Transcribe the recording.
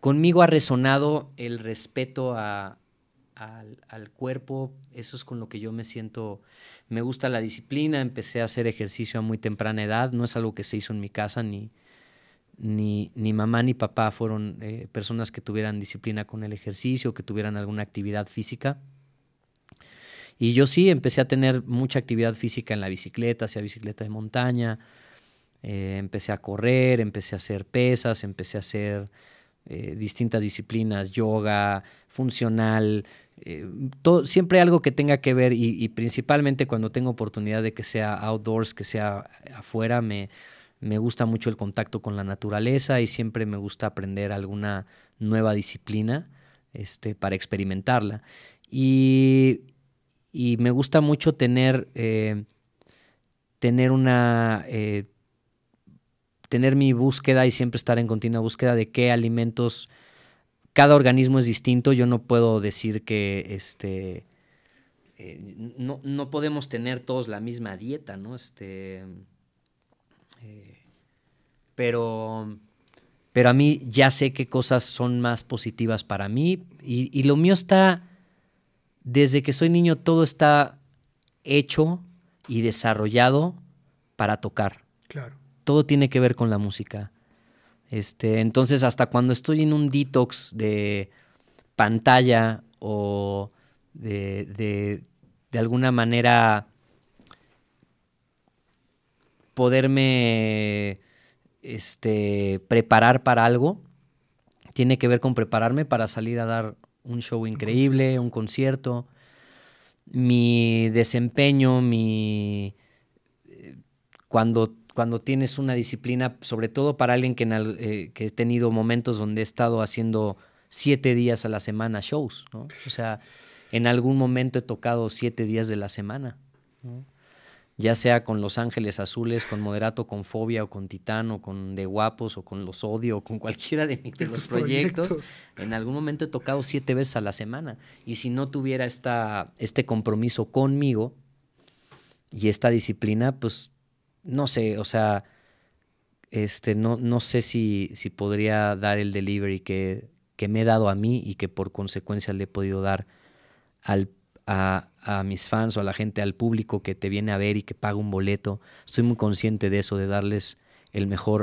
Conmigo ha resonado el respeto al, cuerpo, eso es con lo que yo me siento, me gusta la disciplina, empecé a hacer ejercicio a muy temprana edad, no es algo que se hizo en mi casa, ni, ni, ni mamá ni papá fueron eh, personas que tuvieran disciplina con el ejercicio, que tuvieran alguna actividad física. Y yo sí empecé a tener mucha actividad física en la bicicleta, hacía bicicleta de montaña, eh, empecé a correr, empecé a hacer pesas, empecé a hacer eh, distintas disciplinas, yoga, funcional, eh, todo, siempre algo que tenga que ver y, principalmente cuando tengo oportunidad de que sea outdoors, que sea afuera, me, gusta mucho el contacto con la naturaleza y siempre me gusta aprender alguna nueva disciplina este, para experimentarla. Y, me gusta mucho tener, eh, tener una tener mi búsqueda y siempre estar en continua búsqueda de qué alimentos. Cada organismo es distinto. Yo no puedo decir que este. Eh, no, podemos tener todos la misma dieta, ¿no? Este. Eh, pero. Pero a mí ya sé qué cosas son más positivas para mí. Y, y lo mío está. Desde que soy niño, todo está hecho y desarrollado para tocar. Claro todo tiene que ver con la música. Este, entonces, hasta cuando estoy en un detox de pantalla o de, de, alguna manera poderme este, preparar para algo, tiene que ver con prepararme para salir a dar un show increíble, un concierto. Mi desempeño, mi eh, cuando cuando tienes una disciplina, sobre todo para alguien eh, que, he tenido momentos donde he estado haciendo siete días a la semana shows, ¿no? O sea, en algún momento he tocado siete días de la semana, ya sea con Los Ángeles Azules, con Moderato, con Fobia, o con Titán, o con De Guapos, o con Los Odio, o con cualquiera de, mis, los proyectos, en algún momento he tocado siete veces a la semana. Y si no tuviera esta, este compromiso conmigo y esta disciplina, pues no sé, o sea, este, no, no sé si, si podría dar el delivery que, que me he dado a mí y que por consecuencia le he podido dar al, a, a, mis fans o a la gente, al público que te viene a ver y que paga un boleto. Estoy muy consciente de eso, de darles el mejor